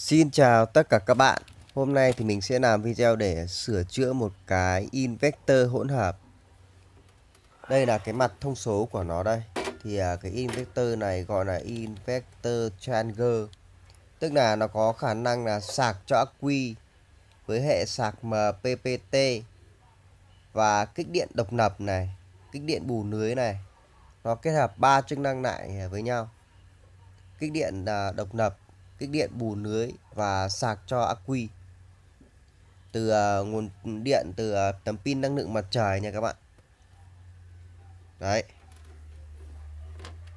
Xin chào tất cả các bạn Hôm nay thì mình sẽ làm video để sửa chữa một cái invector hỗn hợp Đây là cái mặt thông số của nó đây Thì à, cái invector này gọi là invector changer Tức là nó có khả năng là sạc cho ắc quy Với hệ sạc MPPT Và kích điện độc lập này Kích điện bù lưới này Nó kết hợp ba chức năng lại với nhau Kích điện à, độc lập kích điện bù lưới và sạc cho ắc quy từ uh, nguồn điện từ uh, tấm pin năng lượng mặt trời nha các bạn đấy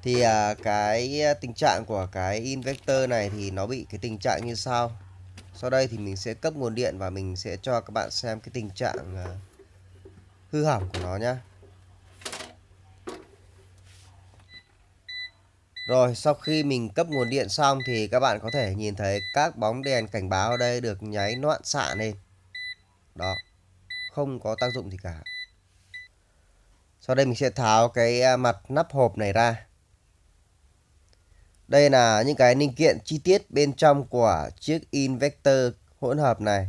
thì uh, cái tình trạng của cái inverter này thì nó bị cái tình trạng như sau sau đây thì mình sẽ cấp nguồn điện và mình sẽ cho các bạn xem cái tình trạng uh, hư hỏng của nó nhé Rồi sau khi mình cấp nguồn điện xong thì các bạn có thể nhìn thấy các bóng đèn cảnh báo ở đây được nháy loạn xạ lên. Đó, không có tác dụng gì cả. Sau đây mình sẽ tháo cái à, mặt nắp hộp này ra. Đây là những cái linh kiện chi tiết bên trong của chiếc inverter hỗn hợp này.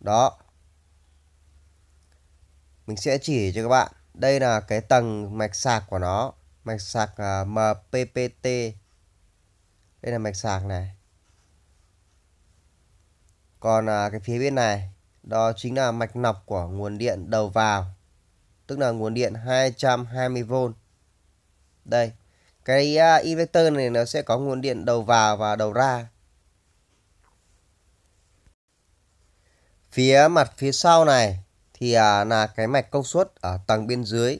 Đó. Mình sẽ chỉ cho các bạn đây là cái tầng mạch sạc của nó mạch sạc uh, à, MPPT đây là mạch sạc này còn uh, cái phía bên này đó chính là mạch nọc của nguồn điện đầu vào tức là nguồn điện 220V đây cái à, inverter này nó sẽ có nguồn điện đầu vào và đầu ra phía mặt phía sau này thì à, là cái mạch công suất ở tầng bên dưới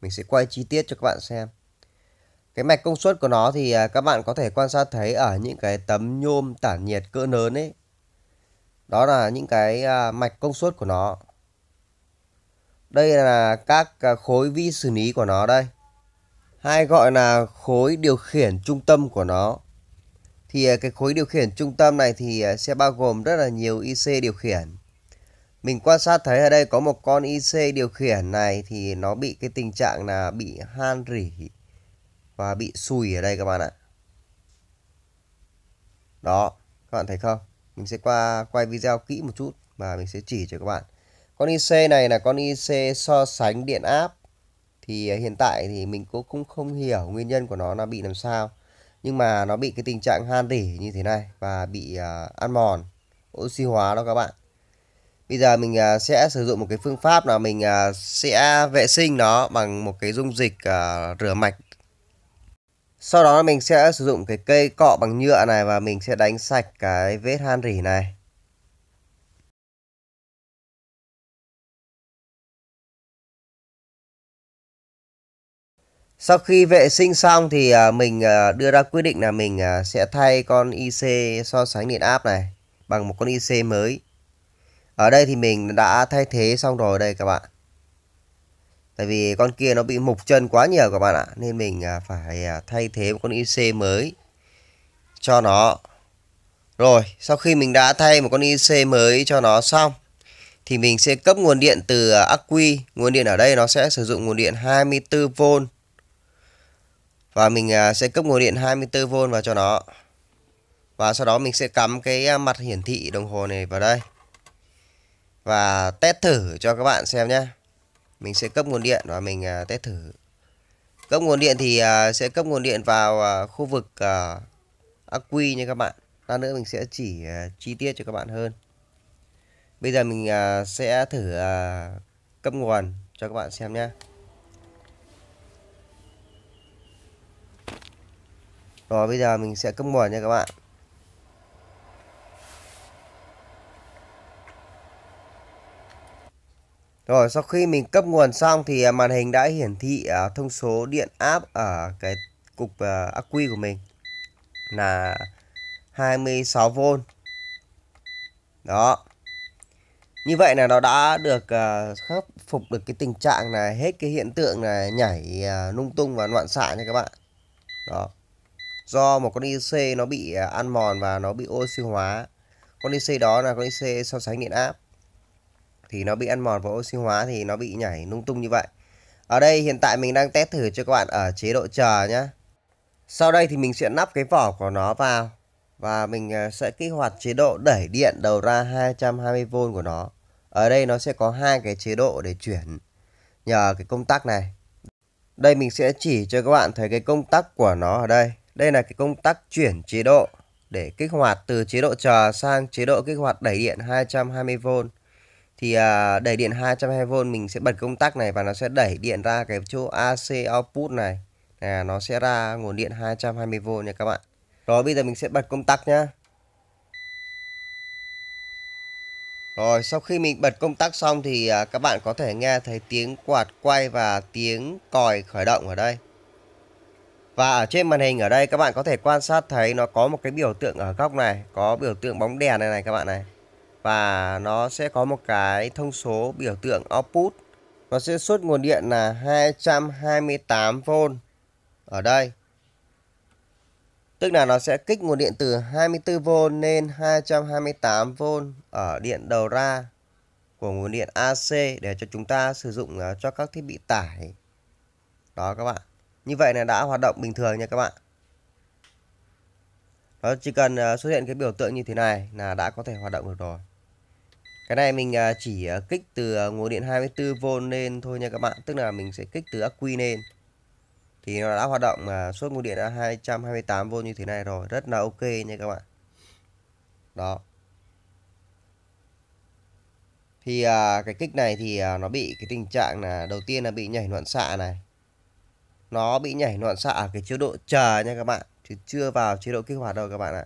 mình sẽ quay chi tiết cho các bạn xem cái mạch công suất của nó thì à, các bạn có thể quan sát thấy ở những cái tấm nhôm tản nhiệt cỡ lớn ấy đó là những cái à, mạch công suất của nó đây là các khối vi xử lý của nó đây hay gọi là khối điều khiển trung tâm của nó thì cái khối điều khiển trung tâm này thì sẽ bao gồm rất là nhiều IC điều khiển mình quan sát thấy ở đây có một con IC điều khiển này thì nó bị cái tình trạng là bị han rỉ và bị sùi ở đây các bạn ạ. Đó, các bạn thấy không? Mình sẽ qua quay video kỹ một chút và mình sẽ chỉ cho các bạn. Con IC này là con IC so sánh điện áp. Thì hiện tại thì mình cũng cũng không hiểu nguyên nhân của nó là bị làm sao. Nhưng mà nó bị cái tình trạng han rỉ như thế này và bị uh, ăn mòn, oxy hóa đó các bạn. Bây giờ mình à, sẽ sử dụng một cái phương pháp là mình à, sẽ vệ sinh nó bằng một cái dung dịch à, rửa mạch. Sau đó mình sẽ sử dụng cái cây cọ bằng nhựa này và mình sẽ đánh sạch cái vết han rỉ này. Sau khi vệ sinh xong thì mình đưa ra quyết định là mình sẽ thay con IC so sánh điện áp này bằng một con IC mới ở đây thì mình đã thay thế xong rồi đây các bạn tại vì con kia nó bị mục chân quá nhiều các bạn ạ nên mình à, phải à, thay thế một con IC mới cho nó rồi sau khi mình đã thay một con IC mới cho nó xong thì mình sẽ cấp nguồn điện từ à, ắc quy nguồn điện ở đây nó sẽ sử dụng nguồn điện 24V và mình sẽ cấp nguồn điện 24V vào cho nó và sau đó mình sẽ cắm cái mặt hiển thị đồng hồ này vào đây và test thử cho các bạn xem nhé mình sẽ cấp nguồn điện và mình à, test thử cấp nguồn điện thì à, sẽ cấp nguồn điện vào à, khu vực ắc quy nha các bạn lát nữa mình sẽ chỉ chi tiết cho các bạn hơn bây giờ mình sẽ thử cấp nguồn cho các bạn xem nhé rồi bây giờ mình sẽ cấp nguồn nha các bạn Rồi sau khi mình cấp nguồn xong thì à, màn hình đã hiển thị uh, thông số điện áp ở cái cục uh, ắc quy của mình là 26V. Đó. Như vậy là nó đã được uh, khắc phục được cái tình trạng là hết cái hiện tượng là nhảy uh, lung tung và loạn xạ nha các bạn. Đó. Do một con IC nó bị uh, ăn mòn và nó bị oxy hóa. Con IC đó là con IC so sánh điện áp thì nó bị ăn mòn và oxy hóa thì nó bị nhảy lung tung như vậy. Ở đây hiện tại mình đang test thử cho các bạn ở chế độ chờ nhé. Sau đây thì mình sẽ nắp cái vỏ của nó vào và mình ờ, sẽ kích hoạt chế độ đẩy điện đầu ra 220V của nó. Ở đây nó sẽ có hai cái chế độ để chuyển nhờ cái công tắc này. Đây mình sẽ chỉ cho các bạn thấy cái công tắc của nó ở đây. Đây là cái công tắc chuyển chế độ để kích hoạt từ chế độ chờ sang chế độ kích hoạt đẩy điện 220V thì à, đẩy điện 220V mình sẽ bật công tắc này và nó sẽ đẩy điện ra cái chỗ AC output này à, nó sẽ ra nguồn điện 220V nha các bạn rồi bây giờ mình sẽ bật công tắc nhá Rồi sau khi mình bật công tắc xong thì à, các bạn có thể nghe thấy tiếng quạt quay và tiếng còi khởi động ở đây. Và ở trên màn hình ở đây các bạn có thể quan sát thấy nó có một cái biểu tượng ở góc này, có biểu tượng bóng đèn này này các bạn này và nó sẽ có một cái thông số biểu tượng output nó sẽ xuất nguồn điện là 228V ở đây tức là nó sẽ kích nguồn điện từ 24V lên 228V ở điện đầu ra của nguồn điện AC để cho chúng ta sử dụng ờ, cho các thiết bị tải đó các bạn như vậy là đã hoạt động bình thường nha các bạn nó chỉ cần ờ, xuất hiện cái biểu tượng như thế này là đã có thể hoạt động được rồi cái này mình à, chỉ à, kích từ à, nguồn điện 24V lên thôi nha các bạn tức là mình sẽ kích từ ắc quy lên thì nó đã hoạt động mà suốt nguồn điện đã 228V như thế này rồi rất là ok nha các bạn đó thì cái kích này thì nó bị cái tình trạng là đầu tiên là bị nhảy loạn xạ này nó bị nhảy loạn xạ ở cái chế độ chờ nha các bạn chứ chưa vào chế độ kích hoạt đâu các bạn ạ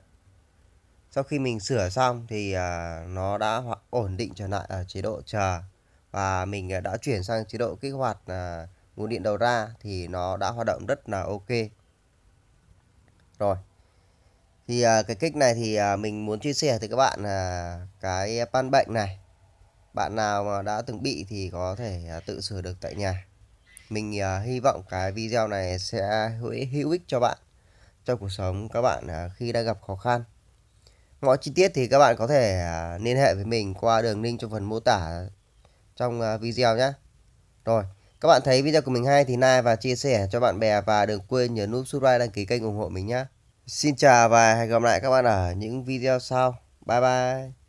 sau khi mình sửa xong thì à, nó đã ổn định trở lại ở chế độ chờ và mình à, đã chuyển sang chế độ kích hoạt à, nguồn điện đầu ra thì nó đã hoạt động rất là ok rồi thì cái kích này thì mình muốn chia sẻ thì các bạn cái pan bệnh này bạn nào mà đã từng bị thì có thể tự sửa được tại nhà mình hy vọng cái video này sẽ hữu ích cho bạn trong cuộc sống các bạn khi đang gặp khó khăn ngõ chi tiết thì các bạn có thể à, liên hệ với mình qua đường link trong phần mô tả trong à, video nhé. Rồi, các bạn thấy video của mình hay thì like và chia sẻ cho bạn bè và đừng quên nhấn nút subscribe đăng ký kênh ủng hộ mình nhé. Xin chào và hẹn gặp lại các bạn ở những video sau. Bye bye.